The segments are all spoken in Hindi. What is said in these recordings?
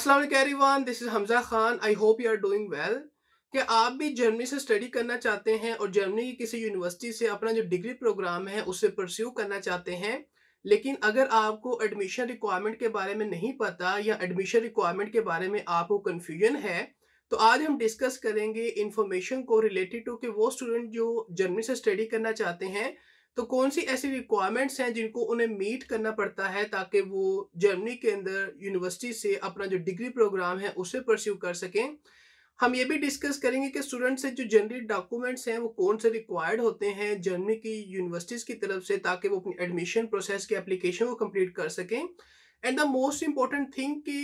अस्सलाम everyone this is Hamza Khan I hope you are doing well कि आप भी जर्मनी से स्टडी करना चाहते हैं और जर्मनी की किसी यूनिवर्सिटी से अपना जो डिग्री प्रोग्राम है उससे परस्यू करना चाहते हैं लेकिन अगर आपको एडमिशन रिक्वायरमेंट के बारे में नहीं पता या एडमिशन रिक्वायरमेंट के बारे में आपको कन्फ्यूजन है तो आज हम डिस्कस करेंगे इन्फॉर्मेशन को रिलेटेड टू कि वो स्टूडेंट जो जर्मनी से स्टडी करना चाहते हैं तो कौन सी ऐसी रिक्वायरमेंट्स हैं जिनको उन्हें मीट करना पड़ता है ताकि वो जर्मनी के अंदर यूनिवर्सिटी से अपना जो डिग्री प्रोग्राम है उसे परस्यू कर सकें हम ये भी डिस्कस करेंगे कि स्टूडेंट से जो जनरली डॉक्यूमेंट्स हैं वो कौन से रिक्वायर्ड होते हैं जर्मनी की यूनिवर्सिटीज़ की तरफ से ताकि वो अपनी एडमिशन प्रोसेस की एप्लीकेशन को कम्प्लीट कर सकें and the most important thing कि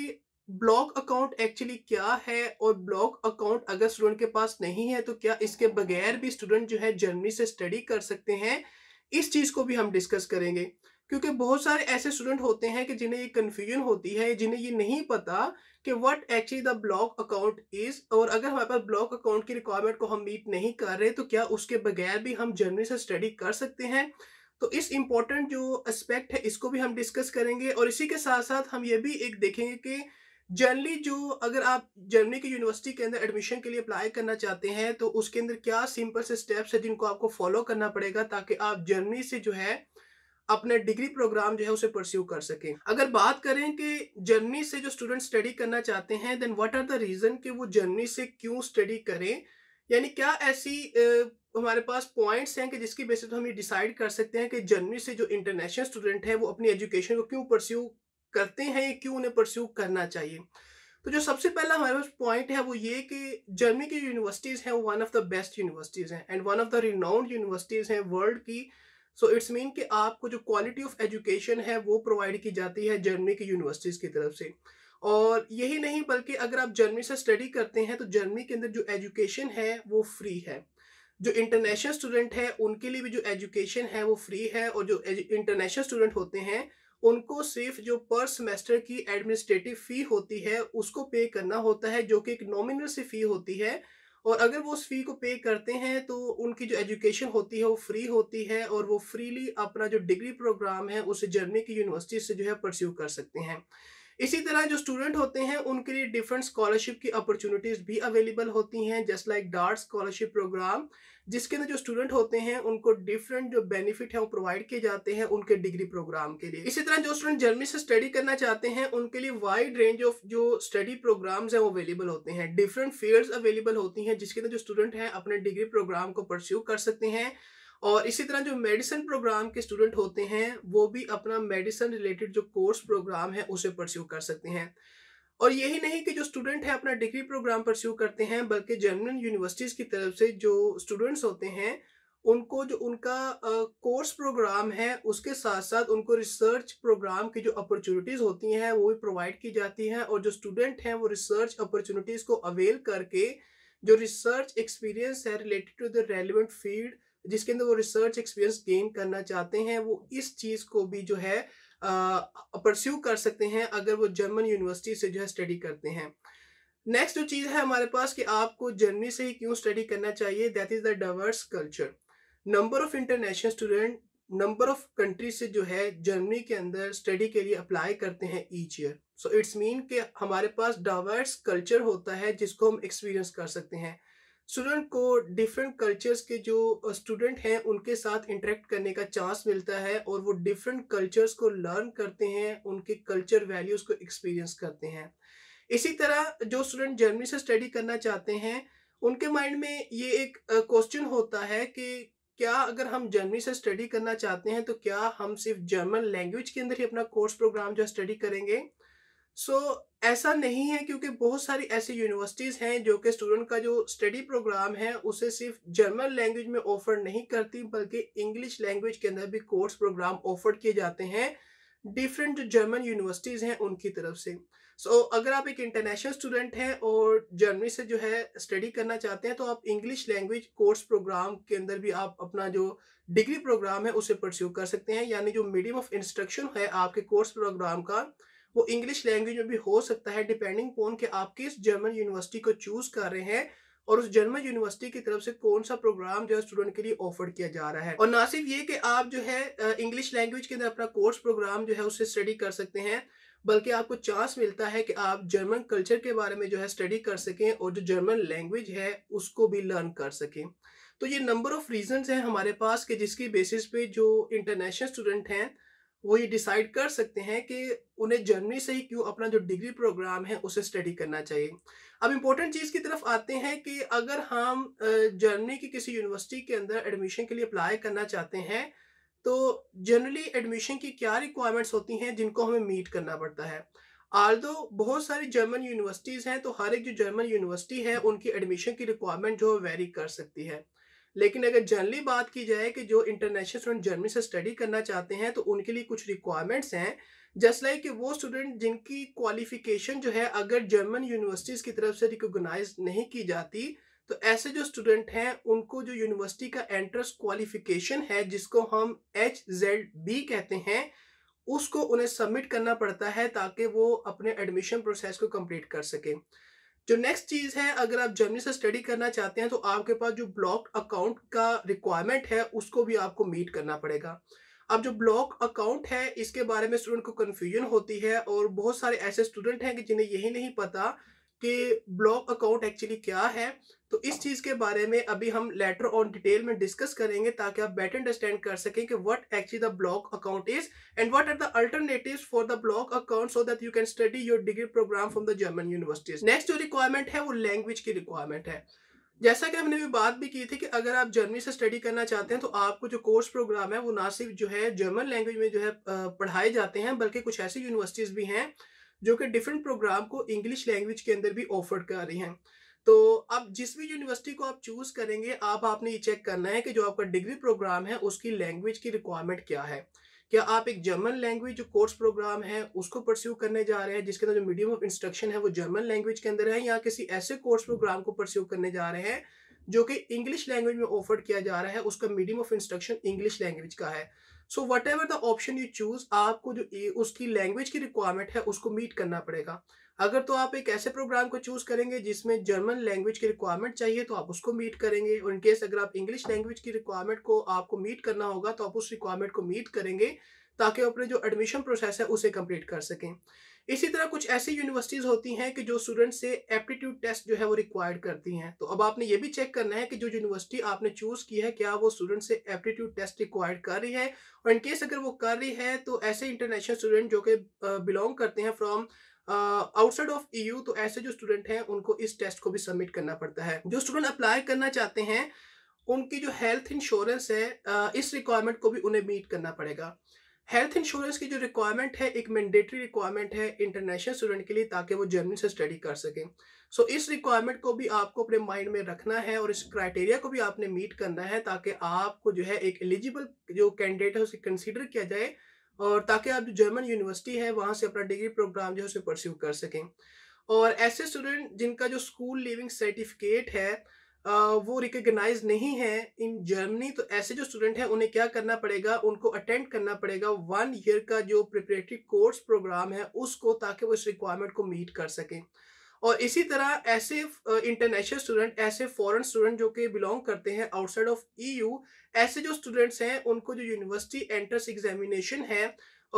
ब्लॉक अकाउंट एक्चुअली क्या है और ब्लॉक अकाउंट अगर स्टूडेंट के पास नहीं है तो क्या इसके बगैर भी स्टूडेंट जो है जर्मनी से स्टडी कर सकते हैं इस चीज़ को भी हम डिस्कस करेंगे क्योंकि बहुत सारे ऐसे स्टूडेंट होते हैं कि जिन्हें ये कन्फ्यूजन होती है जिन्हें ये नहीं पता कि what actually the block account is और अगर हमारे पास ब्लॉक अकाउंट की रिक्वायरमेंट को हम मीट नहीं कर रहे तो क्या उसके बगैर भी हम जर्नल से स्टडी कर सकते हैं तो इस इम्पॉर्टेंट जो एस्पेक्ट है इसको भी हम डिस्कस करेंगे और इसी के साथ साथ हम ये भी एक देखेंगे कि जनरली जो अगर आप जर्मनी की यूनिवर्सिटी के अंदर एडमिशन के लिए अप्लाई करना चाहते हैं तो उसके अंदर क्या सिंपल से स्टेप्स है जिनको आपको फॉलो करना पड़ेगा ताकि आप जर्मनी से जो है अपना डिग्री प्रोग्राम जो है उसे परस्यू कर सकें अगर बात करें कि जर्मनी से जो स्टूडेंट स्टडी करना चाहते हैं then what are the reason कि वो जर्मनी से क्यों स्टडी करें यानी क्या ऐसी आ, हमारे पास पॉइंट्स हैं कि जिसकी बेसिस पर हम ये डिसाइड कर सकते हैं कि जर्मनी से जो इंटरनेशनल स्टूडेंट है वो अपनी एजुकेशन को क्यों परस्यू करते हैं क्यों उन्हें परस्यू करना चाहिए तो जो सबसे पहला हमारे पास पॉइंट है वो ये कि जर्मनी की यूनिवर्सिटीज़ हैं वो one of the best universities हैं and one of the renowned universities हैं वर्ल्ड की सो इट्स मीन कि आपको जो क्वालिटी ऑफ एजुकेशन है वो प्रोवाइड की जाती है जर्मनी की यूनिवर्सिटीज़ की तरफ से और यही नहीं बल्कि अगर आप जर्मनी से स्टडी करते हैं तो जर्मनी के अंदर जो एजुकेशन है वो फ्री है जो इंटरनेशनल स्टूडेंट है उनके लिए भी जो एजुकेशन है वो फ्री है और जो इंटरनेशनल स्टूडेंट होते हैं उनको सिर्फ जो पर सेमेस्टर की एडमिनिस्ट्रेटिव फ़ी होती है उसको पे करना होता है जो कि एक नॉमिनल सी फ़ी होती है और अगर वो उस फ़ी को पे करते हैं तो उनकी जो एजुकेशन होती है वो फ्री होती है और वो फ्रीली अपना जो डिग्री प्रोग्राम है उसे जर्मनी की यूनिवर्सिटी से जो है परस्यू कर सकते हैं इसी तरह जो स्टूडेंट होते हैं उनके लिए डिफरेंट स्कॉलरशिप की अपॉर्चुनिटीज़ भी अवेलेबल होती हैं जस्ट लाइक डार्ट स्कॉलरशिप प्रोग्राम जिसके अंदर जो स्टूडेंट होते हैं उनको डिफरेंट जो बेनिफिट है वो प्रोवाइड किए जाते हैं उनके डिग्री प्रोग्राम के लिए इसी तरह जो स्टूडेंट जर्मनी से स्टडी करना चाहते हैं उनके लिए वाइड रेंज ऑफ जो स्टडी प्रोग्राम्स हैं वो अवेलेबल होते हैं डिफरेंट फील्ड्स अवेलेबल होती हैं जिसके अंदर जो स्टूडेंट हैं अपने डिग्री प्रोग्राम को परस्यू कर सकते हैं और इसी तरह जो मेडिसिन प्रोग्राम के स्टूडेंट होते हैं वो भी अपना मेडिसिन रिलेटेड जो कोर्स प्रोग्राम है उसे परस्यू कर सकते हैं और यही नहीं कि जो स्टूडेंट है अपना डिग्री प्रोग्राम परस्यू करते हैं बल्कि जर्मन यूनिवर्सिटीज़ की तरफ से जो स्टूडेंट्स होते हैं उनको जो उनका कोर्स प्रोग्राम है उसके साथ साथ उनको रिसर्च प्रोग्राम की जो अपॉर्चुनिटीज़ होती हैं वो भी प्रोवाइड की जाती हैं और जो स्टूडेंट हैं वो रिसर्च अपॉर्चुनिटीज़ को अवेल करके जो रिसर्च एक्सपीरियंस है related to the relevant field जिसके अंदर वो रिसर्च एक्सपीरियंस गेन करना चाहते हैं वो इस चीज़ को भी जो है परस्यू कर सकते हैं अगर वो जर्मन यूनिवर्सिटी से जो है स्टडी करते हैं नेक्स्ट जो चीज़ है हमारे पास कि आपको जर्मनी से ही क्यों स्टडी करना चाहिए that is the diverse culture number of international student number of country से जो है जर्मनी के अंदर स्टडी के लिए अप्लाई करते हैं each year so it's mean कि हमारे पास डाइवर्स कल्चर होता है जिसको हम एक्सपीरियंस कर सकते हैं स्टूडेंट को डिफरेंट कल्चर्स के जो स्टूडेंट हैं उनके साथ इंटरेक्ट करने का चांस मिलता है और वो डिफरेंट कल्चर्स को लर्न करते हैं उनके कल्चर वैल्यूज़ को एक्सपीरियंस करते हैं इसी तरह जो स्टूडेंट जर्मनी से स्टडी करना चाहते हैं उनके माइंड में ये एक क्वेश्चन होता है कि क्या अगर हम जर्मनी से स्टडी करना चाहते हैं तो क्या हम सिर्फ जर्मन लैंग्वेज के अंदर ही अपना कोर्स प्रोग्राम जो स्टडी करेंगे सो so, ऐसा नहीं है क्योंकि बहुत सारी ऐसी यूनिवर्सिटीज़ हैं जो कि स्टूडेंट का जो स्टडी प्रोग्राम है उसे सिर्फ जर्मन लैंग्वेज में ऑफर नहीं करती बल्कि इंग्लिश लैंग्वेज के अंदर भी कोर्स प्रोग्राम ऑफर किए जाते हैं डिफरेंट जर्मन यूनिवर्सिटीज़ हैं उनकी तरफ से सो so, अगर आप एक इंटरनेशनल स्टूडेंट हैं और जर्मनी से जो है स्टडी करना चाहते हैं तो आप इंग्लिश लैंग्वेज कोर्स प्रोग्राम के अंदर भी आप अपना जो डिग्री प्रोग्राम है उसे परस्यू कर सकते हैं यानी जो मीडियम ऑफ इंस्ट्रक्शन है आपके कोर्स प्रोग्राम का वो इंग्लिश लैंग्वेज में भी हो सकता है डिपेंडिंग कौन के आप किस जर्मन यूनिवर्सिटी को चूज़ कर रहे हैं और उस जर्मन यूनिवर्सिटी की तरफ से कौन सा प्रोग्राम जो है स्टूडेंट के लिए ऑफर किया जा रहा है और ना सिर्फ ये कि आप जो है इंग्लिश लैंग्वेज के अंदर अपना कोर्स प्रोग्राम जो है उससे स्टडी कर सकते हैं बल्कि आपको चांस मिलता है कि आप जर्मन कल्चर के बारे में जो है स्टडी कर सकें और जो जर्मन लैंग्वेज है उसको भी लर्न कर सकें तो ये नंबर ऑफ़ रीजन हैं हमारे पास कि जिसकी बेसिस पे जो इंटरनेशनल स्टूडेंट हैं वो ये डिसाइड कर सकते हैं कि उन्हें जर्मनी से ही क्यों अपना जो डिग्री प्रोग्राम है उसे स्टडी करना चाहिए अब इम्पोर्टेंट चीज़ की तरफ आते हैं कि अगर हम जर्मनी की किसी यूनिवर्सिटी के अंदर एडमिशन के लिए अप्लाई करना चाहते हैं तो जनरली एडमिशन की क्या रिक्वायरमेंट्स होती हैं जिनको हमें मीट करना पड़ता है आल दो बहुत सारी जर्मन यूनिवर्सिटीज़ हैं तो हर एक जो जर्मन यूनिवर्सिटी है उनकी एडमिशन की रिक्वायरमेंट जो है वेरी कर सकती है लेकिन अगर जनरली बात की जाए कि जो इंटरनेशनल स्टूडेंट जर्मनी से स्टडी करना चाहते हैं तो उनके लिए कुछ रिक्वायरमेंट्स हैं जस्ट लाइक like कि वो स्टूडेंट जिनकी क्वालिफिकेशन जो है अगर जर्मन यूनिवर्सिटीज़ की तरफ से रिकोगनाइज नहीं की जाती तो ऐसे जो स्टूडेंट हैं उनको जो यूनिवर्सिटी का एंट्रेंस क्वालिफिकेशन है जिसको हम एच जेड बी कहते हैं उसको उन्हें सबमिट करना पड़ता है ताकि वो अपने एडमिशन प्रोसेस को कंप्लीट कर सकें जो नेक्स्ट चीज़ है अगर आप जर्मनी से स्टडी करना चाहते हैं तो आपके पास जो ब्लॉक अकाउंट का रिक्वायरमेंट है उसको भी आपको मीट करना पड़ेगा अब जो ब्लॉक अकाउंट है इसके बारे में स्टूडेंट को कंफ्यूजन होती है और बहुत सारे ऐसे स्टूडेंट हैं कि जिन्हें यही नहीं पता कि ब्लॉक अकाउंट एक्चुअली क्या है तो इस चीज़ के बारे में अभी हम लेटर ऑन डिटेल में डिस्कस करेंगे ताकि आप बेटर अंडरस्टैंड कर सकें कि what actually the block account is and what are the alternatives for the block account so that you can study your degree program from the German universities next जो रिक्वायरमेंट है वो लैंग्वेज की रिक्वायरमेंट है जैसा कि हमने भी बात भी की थी कि अगर आप जर्मनी से स्टडी करना चाहते हैं तो आपको जो कोर्स प्रोग्राम है वो ना सिर्फ जो है जर्मन लैंग्वेज में जो है पढ़ाए जाते हैं बल्कि कुछ ऐसी यूनिवर्सिटीज़ भी हैं जो कि डिफरेंट प्रोग्राम को इंग्लिश लैंग्वेज के अंदर भी ऑफर कर रही हैं तो अब जिस भी यूनिवर्सिटी को आप चूज़ करेंगे आप आपने ये चेक करना है कि जो आपका डिग्री प्रोग्राम है उसकी लैंग्वेज की रिक्वायरमेंट क्या है क्या आप एक जर्मन लैंग्वेज जो कोर्स प्रोग्राम है उसको परस्यू करने जा रहे हैं जिसके अंदर जो मीडियम ऑफ इंस्ट्रक्शन है वो जर्मन लैंग्वेज के अंदर है या किसी ऐसे कोर्स प्रोग्राम को परस्यू करने जा रहे हैं जो कि इंग्लिश लैंग्वेज में ऑफर्ड किया जा रहा है उसका medium of instruction English language का है so whatever the option you choose आपको जो उसकी लैंग्वेज की रिक्वायरमेंट है उसको मीट करना पड़ेगा अगर तो आप एक ऐसे प्रोग्राम को चूज करेंगे जिसमें जर्मन लैंग्वेज की रिक्वायरमेंट चाहिए तो आप उसको मीट करेंगे और इनकेस अगर आप इंग्लिश लैंग्वेज की रिक्वायरमेंट को आपको मीट करना होगा तो आप उस रिक्वायरमेंट को मीट करेंगे ताकि अपने जो एडमिशन प्रोसेस है उसे कंप्लीट कर सकें इसी तरह कुछ ऐसी यूनिवर्सिटीज होती हैं कि जो स्टूडेंट से एप्टीट्यूड टेस्ट जो है वो रिक्वायर्ड करती हैं तो अब आपने ये भी चेक करना है कि जो यूनिवर्सिटी आपने चूज की है क्या वो स्टूडेंट से एप्टीट्यूड टेस्ट रिक्वायर्ड कर रही है और इनकेस अगर वो कर रही है तो ऐसे इंटरनेशनल स्टूडेंट जो कि बिलोंग करते हैं फ्रॉम आउटसाइड ऑफ ईयू तो ऐसे जो स्टूडेंट हैं उनको इस टेस्ट को भी सबमिट करना पड़ता है जो स्टूडेंट अप्लाई करना चाहते हैं उनकी जो हेल्थ इंश्योरेंस है इस रिक्वायरमेंट को भी उन्हें मीट करना पड़ेगा हेल्थ इंश्योरेंस की जो रिक्वायरमेंट है एक मैंडेटरी रिक्वायरमेंट है इंटरनेशनल स्टूडेंट के लिए ताकि वो जर्मनी से स्टडी कर सकें सो so, इस रिक्वायरमेंट को भी आपको अपने माइंड में रखना है और इस क्राइटेरिया को भी आपने मीट करना है ताकि आपको जो है एक एलिजिबल जो कैंडिडेट है उसे कंसिडर किया जाए और ताकि आप जो जर्मन यूनिवर्सिटी है वहाँ से अपना डिग्री प्रोग्राम जो है उसे परस्यू कर सकें और ऐसे स्टूडेंट जिनका जो स्कूल लिविंग सर्टिफिकेट है वो रिकग्नाइज नहीं है इन जर्मनी तो ऐसे जो स्टूडेंट हैं उन्हें क्या करना पड़ेगा उनको अटेंड करना पड़ेगा वन ईयर का जो प्रिपरेटरी कोर्स प्रोग्राम है उसको ताकि वो इस रिक्वायरमेंट को मीट कर सकें और इसी तरह ऐसे इंटरनेशनल स्टूडेंट ऐसे फॉरेन स्टूडेंट जो कि बिलोंग करते हैं आउटसाइड ऑफ ईयू ऐसे जो स्टूडेंट्स हैं उनको जो यूनिवर्सिटी एंट्रेंस एग्जामिनेशन है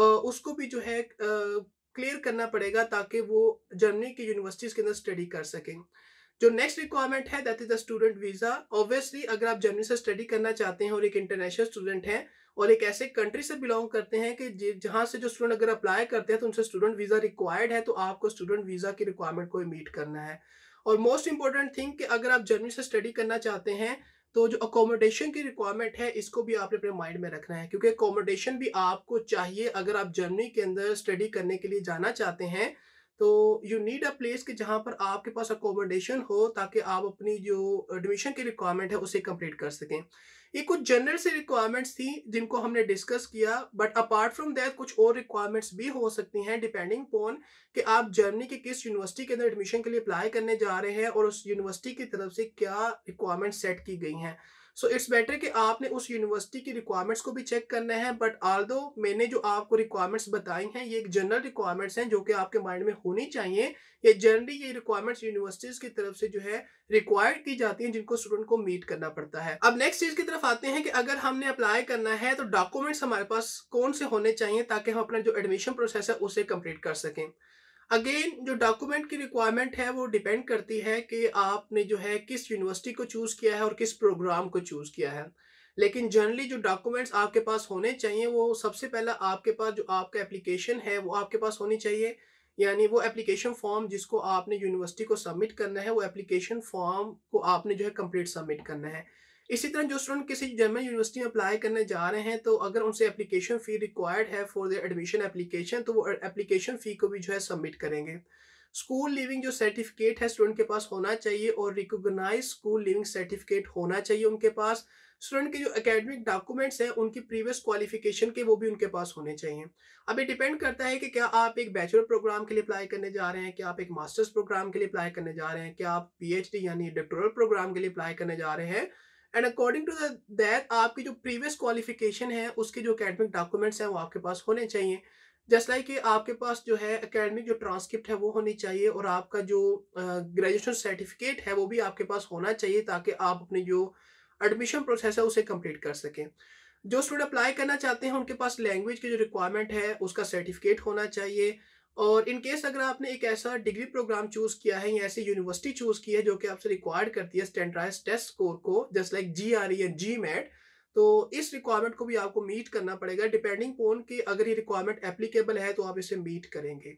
उसको भी जो है क्लियर करना पड़ेगा ताकि वो जर्मनी की यूनिवर्सिटीज़ के अंदर स्टडी कर सकें जो नेक्स्ट रिक्वायरमेंट है that is the student visa obviously अगर आप जर्मनी से स्टडी करना चाहते हैं और एक इंटरनेशनल स्टूडेंट है और एक ऐसे कंट्री से बिलोंग करते हैं कि जहां से जो स्टूडेंट अगर अप्लाई करते हैं तो उनसे स्टूडेंट वीजा रिक्वायर्ड है तो आपको स्टूडेंट वीजा की रिक्वायरमेंट को मीट करना है और मोस्ट इंपॉर्टेंट थिंग कि अगर आप जर्मनी से स्टडी करना चाहते हैं तो जो अकोमोडेशन की रिक्वायरमेंट है इसको भी आपने अपने माइंड में रखना है क्योंकि अकोमोडेशन भी आपको चाहिए अगर आप जर्मनी के अंदर स्टडी करने के लिए जाना चाहते हैं तो यू नीड अ प्लेस कि जहाँ पर आपके पास अकोमोडेशन हो ताकि आप अपनी जो एडमिशन की रिक्वायरमेंट है उसे कंप्लीट कर सकें ये कुछ जनरल से रिक्वायरमेंट्स थी जिनको हमने डिस्कस किया बट अपार्ट फ्रॉम दैट कुछ और रिक्वायरमेंट्स भी हो सकती हैं डिपेंडिंग पॉन कि आप जर्मनी के किस यूनिवर्सिटी के अंदर एडमिशन के लिए अप्लाई करने जा रहे हैं और उस यूनिवर्सिटी की तरफ से क्या रिक्वायरमेंट सेट की गई हैं सो इट्स बेटर कि आपने उस यूनिवर्सिटी की रिक्वायरमेंट्स को भी चेक करना है बट आल दो मैंने जो आपको रिक्वायरमेंट्स बताई हैं ये एक जनरल रिक्वायरमेंट्स हैं जो कि आपके माइंड में होनी चाहिए ये जनरली ये रिक्वायरमेंट्स यूनिवर्सिटीज़ की तरफ से जो है रिक्वायर्ड की जाती हैं जिनको स्टूडेंट को मीट करना पड़ता है अब नेक्स्ट चीज़ की तरफ आते हैं कि अगर हमने अप्लाई करना है तो डॉक्यूमेंट्स हमारे पास कौन से होने चाहिए ताकि हम अपना जो एडमिशन प्रोसेस है उसे कंप्लीट कर सकें अगेन जो डॉक्यूमेंट की रिक्वायरमेंट है वो डिपेंड करती है कि आपने जो है किस यूनिवर्सिटी को चूज़ किया है और किस प्रोग्राम को चूज़ किया है लेकिन जनरली जो डॉक्यूमेंट्स आपके पास होने चाहिए वो सबसे पहला आपके पास जो आपका एप्लीकेशन है वो आपके पास होनी चाहिए यानी वो एप्लीकेशन फॉर्म जिसको आपने यूनिवर्सिटी को सबमिट करना है वो एप्लीकेशन फॉर्म को आपने जो है कंप्लीट सबमिट करना है इसी तरह जो स्टूडेंट किसी जर्मन यूनिवर्सिटी में अप्लाई करने जा रहे हैं तो अगर उनसे एप्लीकेशन फ़ी रिक्वायर्ड है फॉर द एडमिशन एप्लीकेशन तो वो एप्लीकेशन फ़ी को भी जो है सबमिट करेंगे स्कूल लिविंग जो सर्टिफिकेट है स्टूडेंट के पास होना चाहिए और रिकोगनाइज स्कूल लिविंग सर्टिफिकेट होना चाहिए उनके पास स्टूडेंट के जो एकेडमिक डॉक्यूमेंट्स हैं उनकी प्रीवियस क्वालिफिकेशन के वो भी उनके पास होने चाहिए अब ये डिपेंड करता है कि क्या आप एक बैचलर प्रोग्राम के लिए अप्लाई करने जा रहे हैं क्या आप एक मास्टर्स प्रोग्राम के लिए अप्लाई करने जा रहे हैं क्या आप पीएचडी यानी डॉक्टोरल प्रोग्राम के लिए अप्लाई करने जा रहे हैं एंड अकॉर्डिंग टू दैट आपकी जो प्रीवियस क्वालिफिकेशन है उसके जो अकेडमिक डॉक्यूमेंट्स हैं वो आपके पास होने चाहिए जस्ट लाइक like कि आपके पास जो है अकेडमिक जो ट्रांसक्रिप्ट है वो होनी चाहिए और आपका जो ग्रेजुएशन uh, सर्टिफिकेट है वो भी आपके पास होना चाहिए ताकि आप अपनी जो एडमिशन प्रोसेस है उसे कंप्लीट कर सकें जो स्टूडेंट अप्लाई करना चाहते हैं उनके पास लैंग्वेज की जो रिक्वायरमेंट है उसका सर्टिफिकेट होना चाहिए और इन केस अगर आपने एक ऐसा डिग्री प्रोग्राम चूज किया है या ऐसी यूनिवर्सिटी चूज की है जो कि आपसे रिक्वायर्ड करती है स्टैंडर्डाइज टेस्ट स्कोर को just like G R E and GMAT तो इस रिक्वायरमेंट को भी आपको मीट करना पड़ेगा डिपेंडिंग पोन कि अगर ये रिक्वायरमेंट एप्लीकेबल है तो आप इसे मीट करेंगे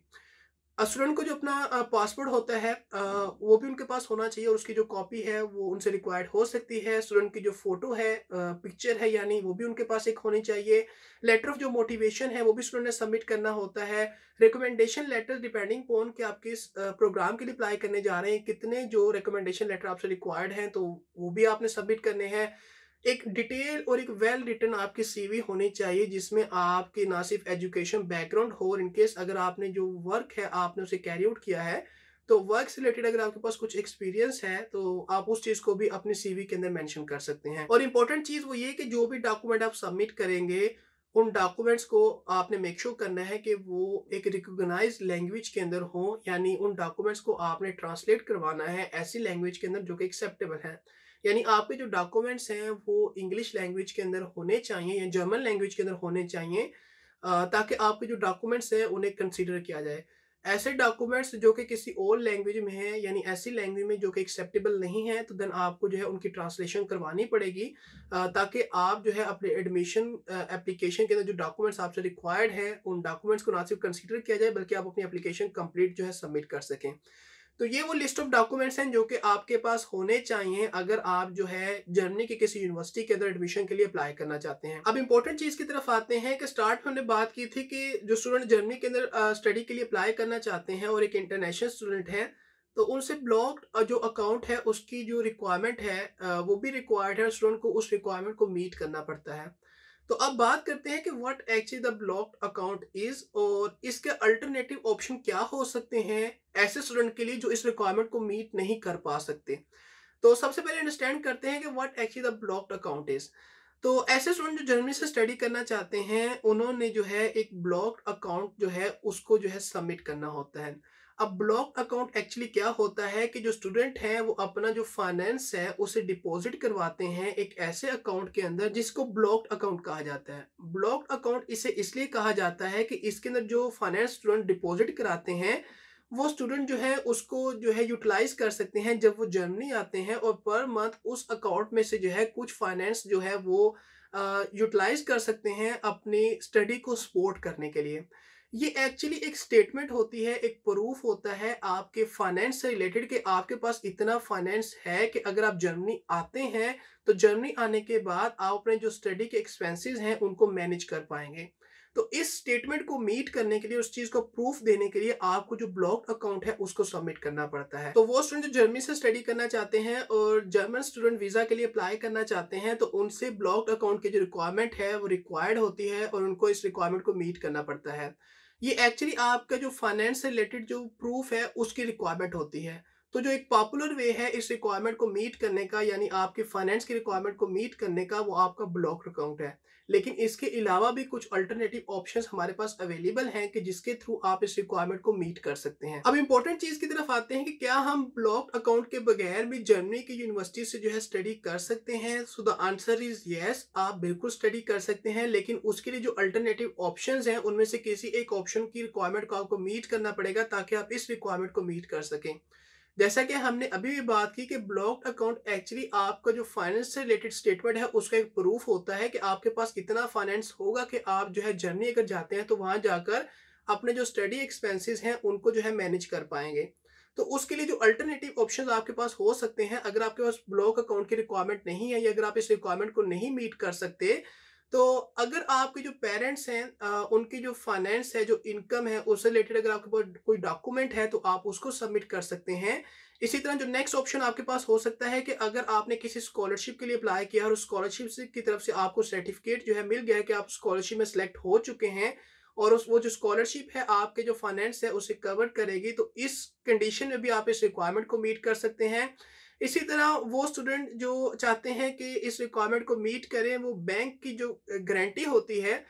स्टूडेंट को जो अपना पासवर्ड होता है वो भी उनके पास होना चाहिए और उसकी जो कॉपी है वो उनसे रिक्वायर्ड हो सकती है स्टूडेंट की जो फोटो है पिक्चर है यानी वो भी उनके पास एक होनी चाहिए लेटर ऑफ जो मोटिवेशन है वो भी स्टूडेंट ने सबमिट करना होता है रिकमेंडेशन लेटर डिपेंडिंग पोन कि आप किस प्रोग्राम के लिए अप्लाई करने जा रहे हैं कितने जो रिकमेंडेशन लेटर आपसे रिक्वायर्ड हैं तो वो भी आपने सबमिट करने हैं एक डिटेल और एक वेल रिटर्न आपकी सीवी होनी चाहिए जिसमें आपकी ना सिर्फ एजुकेशन बैकग्राउंड हो और इनकेस अगर आपने जो वर्क है आपने उसे कैरी आउट किया है तो वर्क से रिलेटेड अगर आपके पास कुछ एक्सपीरियंस है तो आप उस चीज को भी अपनी सीवी के अंदर मेंशन कर सकते हैं और इंपॉर्टेंट चीज वो ये कि जो भी डॉक्यूमेंट आप सबमिट करेंगे उन डॉक्यूमेंट्स को आपने मेक श्योर sure करना है कि वो एक रिकोगनाइज लैंग्वेज के अंदर हो यानी उन डॉक्यूमेंट्स को आपने ट्रांसलेट करवाना है ऐसी लैंग्वेज के अंदर जो कि एक्सेप्टेबल है यानी आपके जो डॉक्यूमेंट्स हैं वो इंग्लिश लैंग्वेज के अंदर होने चाहिए या जर्मन लैंग्वेज के अंदर होने चाहिए ताकि आपके जो डॉक्यूमेंट्स हैं उन्हें कंसिडर किया जाए ऐसे डॉक्यूमेंट्स जो कि किसी और लैंग्वेज में है यानी ऐसी लैंग्वेज में जो कि एक्सेप्टेबल नहीं है तो देन आपको जो है उनकी ट्रांसलेशन करवानी पड़ेगी ताकि आप जो है अपने एडमिशन एप्लीकेशन के अंदर जो डॉक्यूमेंट्स आपसे रिक्वायर्ड है उन डॉक्यूमेंट्स को ना सिर्फ कंसिडर किया जाए बल्कि आप अपनी एप्लीकेशन कंप्लीट जो है सबमिट कर सकें तो ये वो लिस्ट ऑफ डॉक्यूमेंट्स हैं जो कि आपके पास होने चाहिए अगर आप जो है जर्मनी की किसी यूनिवर्सिटी के अंदर एडमिशन के लिए अप्लाई करना चाहते हैं अब इंपॉर्टेंट चीज की तरफ आते हैं कि स्टार्ट में हमने बात की थी कि जो स्टूडेंट जर्मनी के अंदर स्टडी के लिए अप्लाई करना चाहते हैं और एक इंटरनेशनल स्टूडेंट है तो उनसे ब्लॉक्ड जो अकाउंट है उसकी जो रिक्वायरमेंट है वो भी रिक्वायर्ड है स्टूडेंट को उस रिक्वायरमेंट को मीट करना पड़ता है तो अब बात करते हैं कि what actually the blocked account is और इसके अल्टरनेटिव ऑप्शन क्या हो सकते हैं ऐसे स्टूडेंट के लिए जो इस रिक्वायरमेंट को मीट नहीं कर पा सकते तो सबसे पहले अंडरस्टैंड करते हैं कि what actually the blocked account is तो ऐसे स्टूडेंट जो जर्मनी से स्टडी करना चाहते हैं उन्होंने जो है एक ब्लॉक्ड अकाउंट जो है उसको जो है सबमिट करना होता है अब ब्लॉक अकाउंट एक्चुअली क्या होता है कि जो स्टूडेंट हैं वो अपना जो फाइनेंस है उसे डिपॉजिट करवाते हैं एक ऐसे अकाउंट के अंदर जिसको ब्लॉक अकाउंट कहा जाता है ब्लॉक अकाउंट इसे इसलिए कहा जाता है कि इसके अंदर जो फाइनेंस स्टूडेंट डिपॉजिट कराते हैं वो स्टूडेंट जो है उसको जो है यूटिलाइज कर सकते हैं जब वो जर्मनी आते हैं और पर मंथ उस अकाउंट में से जो है कुछ फाइनेंस जो है वो यूटिलाइज कर सकते हैं अपनी स्टडी को सपोर्ट करने के लिए ये एक्चुअली एक स्टेटमेंट होती है एक प्रूफ होता है आपके फाइनेंस से रिलेटेड कि आपके पास इतना फाइनेंस है कि अगर आप जर्मनी आते हैं तो जर्मनी आने के बाद आप अपने जो स्टडी के एक्सपेंसेस हैं उनको मैनेज कर पाएंगे तो इस स्टेटमेंट को मीट करने के लिए उस चीज को प्रूफ देने के लिए आपको जो ब्लॉक अकाउंट है उसको सबमिट करना पड़ता है तो वो स्टूडेंट जो जर्मनी से स्टडी करना चाहते हैं और जर्मन स्टूडेंट वीजा के लिए अप्लाई करना चाहते हैं तो उनसे ब्लॉक अकाउंट की जो रिक्वायरमेंट है वो रिक्वायर्ड होती है और उनको इस रिक्वायरमेंट को मीट करना पड़ता है ये एक्चुअली आपका जो फाइनेंस से रिलेटेड जो प्रूफ है उसकी रिक्वायरमेंट होती है तो जो एक पॉपुलर वे है इस रिक्वायरमेंट को मीट करने का यानी आपके फाइनेंस की रिक्वायरमेंट को मीट करने का वो आपका ब्लॉक अकाउंट है लेकिन इसके अलावा भी कुछ अल्टरनेटिव ऑप्शंस हमारे पास अवेलेबल हैं कि जिसके थ्रू आप इस रिक्वायरमेंट को मीट कर सकते हैं अब इंपॉर्टेंट चीज की तरफ आते हैं कि क्या हम ब्लॉक अकाउंट के बगैर भी जर्मनी की यूनिवर्सिटी से जो है स्टडी कर सकते हैं so the answer is yes आप बिल्कुल स्टडी कर सकते हैं लेकिन उसके लिए जो अल्टरनेटिव ऑप्शन है उनमें से किसी एक ऑप्शन की रिक्वायरमेंट को आपको मीट करना पड़ेगा ताकि आप इस रिक्वायरमेंट को मीट कर सकें जैसा कि हमने अभी भी बात की कि ब्लॉक अकाउंट एक्चुअली आपका जो फाइनेंस से रिलेटेड स्टेटमेंट है उसका एक प्रूफ होता है कि आपके पास कितना फाइनेंस होगा कि आप जो है जर्नी अगर जाते हैं तो वहां जाकर अपने जो स्टडी एक्सपेंसेस हैं उनको जो है मैनेज कर पाएंगे तो उसके लिए जो अल्टरनेटिव ऑप्शन आपके पास हो सकते हैं अगर आपके पास ब्लॉक अकाउंट की रिक्वायरमेंट नहीं है या अगर आप इस रिक्वायरमेंट को नहीं मीट कर सकते तो अगर आपके जो पेरेंट्स हैं उनकी जो फाइनेंस है जो इनकम है उससे रिलेटेड अगर आपके पास कोई डॉक्यूमेंट है तो आप उसको सबमिट कर सकते हैं इसी तरह जो नेक्स्ट ऑप्शन आपके पास हो सकता है कि अगर आपने किसी स्कॉलरशिप के लिए अप्लाई किया और स्कॉलरशिप की तरफ से आपको सर्टिफिकेट जो है मिल गया है कि आप स्कॉलरशिप में सेलेक्ट हो चुके हैं और उस वो जो स्कॉलरशिप है आपके जो फाइनेंस है उसे कवर करेगी तो इस कंडीशन में भी आप इस रिक्वायरमेंट को मीट कर सकते हैं इसी तरह वो स्टूडेंट जो चाहते हैं कि इस रिक्वायरमेंट को मीट करें वो बैंक की जो गारंटी होती है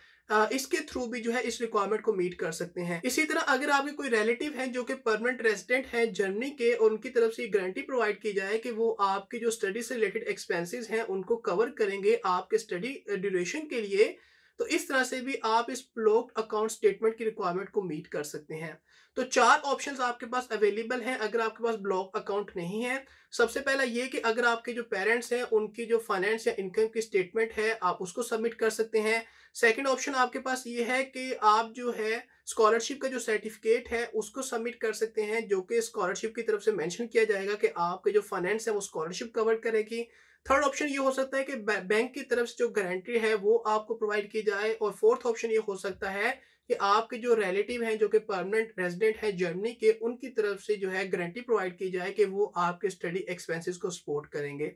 इसके थ्रू भी जो है इस रिक्वायरमेंट को मीट कर सकते हैं इसी तरह अगर आपके कोई रिलेटिव हैं जो कि परमानेंट रेजिडेंट हैं जर्मनी के और उनकी तरफ से गारंटी प्रोवाइड की जाए कि वो आपके जो स्टडी से रिलेटेड एक्सपेंसिस हैं उनको कवर करेंगे आपके स्टडी ड्यूरेशन के लिए तो इस तरह से भी आप इस ब्लॉक अकाउंट स्टेटमेंट की रिक्वायरमेंट को मीट कर सकते हैं तो चार ऑप्शंस आपके पास अवेलेबल हैं अगर आपके पास ब्लॉक अकाउंट नहीं है सबसे पहला ये कि अगर आपके जो पेरेंट्स हैं उनकी जो फाइनेंस या इनकम की स्टेटमेंट है आप उसको सबमिट कर सकते हैं सेकंड ऑप्शन आपके पास ये है कि आप जो है स्कॉलरशिप का जो सर्टिफिकेट है उसको सबमिट कर सकते हैं जो कि स्कॉलरशिप की तरफ से मेंशन किया जाएगा कि आपके जो फाइनेंस है वो स्कॉलरशिप कवर करेगी थर्ड ऑप्शन ये हो सकता है कि बैंक की तरफ से जो गारंटी है वो आपको प्रोवाइड की जाए और फोर्थ ऑप्शन ये हो सकता है कि आपके जो रिलेटिव हैं जो कि परमानेंट रेजिडेंट है जर्मनी के उनकी तरफ से जो है गारंटी प्रोवाइड की जाए कि वो आपके स्टडी एक्सपेंसेस को सपोर्ट करेंगे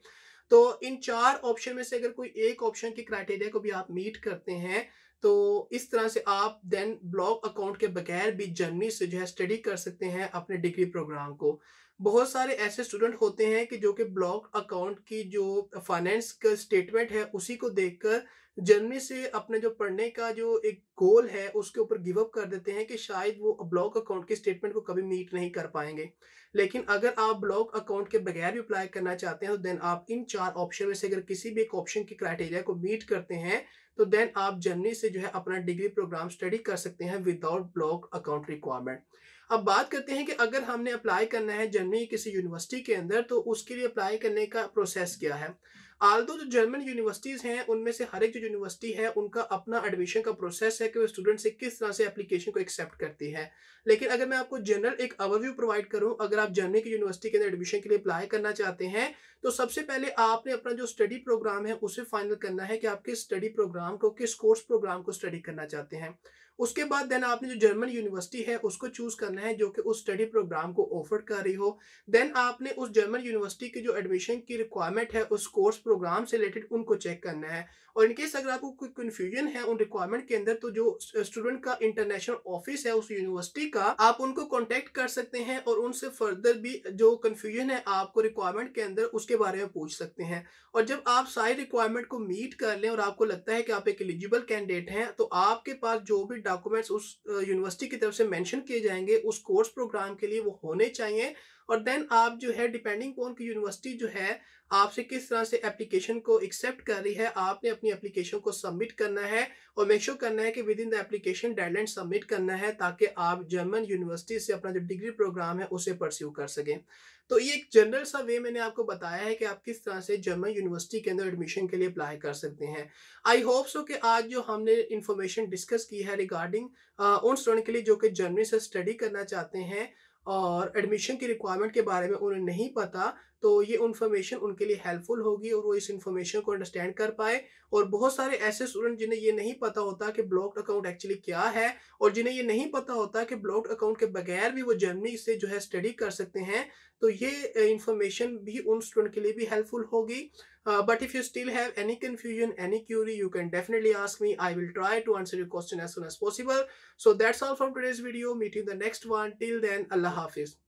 तो इन चार ऑप्शन में से अगर कोई एक ऑप्शन के क्राइटेरिया को भी आप मीट करते हैं तो इस तरह से आप देन ब्लॉक अकाउंट के बगैर भी जर्मनी से जो है स्टडी कर सकते हैं अपने डिग्री प्रोग्राम को बहुत सारे ऐसे स्टूडेंट होते हैं कि जो कि ब्लॉक अकाउंट की जो फाइनेंस का स्टेटमेंट है उसी को देखकर जर्नी से अपने जो पढ़ने का जो एक गोल है उसके ऊपर गिव अप कर देते हैं कि शायद वो ब्लॉक अकाउंट के स्टेटमेंट को कभी मीट नहीं कर पाएंगे लेकिन अगर आप ब्लॉक अकाउंट के बगैर भी अप्लाई करना चाहते हैं तो देन आप इन चार ऑप्शन में से अगर किसी भी एक ऑप्शन के क्राइटेरिया को मीट करते हैं तो देन आप जर्नी से जो है अपना डिग्री प्रोग्राम स्टडी कर सकते हैं विदाउट ब्लॉक अकाउंट रिक्वायरमेंट अब बात करते हैं कि अगर हमने अप्लाई करना है जर्नी किसी यूनिवर्सिटी के अंदर तो उसके लिए अप्लाई करने का प्रोसेस क्या है आल दो जो जर्मन यूनिवर्सिटीज़ हैं उनमें से हर एक जो यूनिवर्सिटी है उनका अपना एडमिशन का प्रोसेस है कि वो स्टूडेंट से किस तरह से एप्लीकेशन को एक्सेप्ट करती है लेकिन अगर मैं आपको जनरल एक ओवरव्यू प्रोवाइड करूँ अगर आप जर्मनी की यूनिवर्सिटी के अंदर एडमिशन के लिए अप्लाई करना चाहते हैं तो सबसे पहले आपने अपना जो स्टडी प्रोग्राम है उसे फाइनल करना है कि आप किस स्टडी प्रोग्राम को किस कोर्स प्रोग्राम को स्टडी करना चाहते हैं उसके बाद देन आपने जो जर्मन यूनिवर्सिटी है उसको चूज़ करना है जो कि उस स्टडी प्रोग्राम को ऑफर कर रही हो देन आपने उस जर्मन यूनिवर्सिटी की जो एडमिशन की रिक्वायरमेंट है उस कोर्स प्रोग्राम से रिलेटेड उनको चेक करना है और इनकेस अगर आपको कोई कन्फ्यूजन है उन रिक्वायरमेंट के अंदर तो जो स्टूडेंट का इंटरनेशनल ऑफिस है उस यूनिवर्सिटी का आप उनको कॉन्टेक्ट कर सकते हैं और उनसे फर्दर भी जो कन्फ्यूजन है आपको रिक्वायरमेंट के अंदर उसके बारे में पूछ सकते हैं और जब आप सारी रिक्वायरमेंट को मीट कर लें और आपको लगता है कि आप एक एलिजिबल कैंडिडेट हैं तो आपके पास जो भी डॉक्यूमेंट्स उस यूनिवर्सिटी की तरफ से मैंशन किए जाएंगे उस कोर्स प्रोग्राम के लिए वो होने चाहिए और देन आप जो है डिपेंडिंग कौन की यूनिवर्सिटी जो है आपसे किस तरह से एप्लीकेशन को एक्सेप्ट कर रही है आपने अपनी एप्लीकेशन को सबमिट करना है और मेक श्योर sure करना है कि within the application deadline submit करना है ताकि आप जर्मन यूनिवर्सिटी से अपना जो डिग्री प्रोग्राम है उसे परस्यू कर सकें तो ये एक जनरल सा वे मैंने आपको बताया है कि आप किस तरह से जर्मन यूनिवर्सिटी के अंदर एडमिशन के लिए अप्लाई कर सकते हैं आई होप सो कि आज जो हमने इन्फॉर्मेशन डिस्कस की है रिगार्डिंग उन स्टूडेंट के लिए जो कि जर्मनी से स्टडी करना चाहते हैं और एडमिशन की रिक्वायरमेंट के बारे में उन्हें नहीं पता तो ये इन्फॉर्मेशन उनके लिए हेल्पफुल होगी और वो इस इन्फॉर्मेशन को अंडरस्टैंड कर पाए और बहुत सारे ऐसे स्टूडेंट जिन्हें ये नहीं पता होता कि ब्लॉक अकाउंट एक्चुअली क्या है और जिन्हें ये नहीं पता होता कि ब्लॉक अकाउंट के बगैर भी वो जर्मनी से जो है स्टडी कर सकते हैं तो ये इन्फॉर्मेशन भी उन स्टूडेंट के लिए भी हेल्पफुल होगी but if you still have any confusion any query you can definitely ask me I will try to answer you question as soon as possible so that's all from today's video meeting the next one till then अल्लाह हाफिज़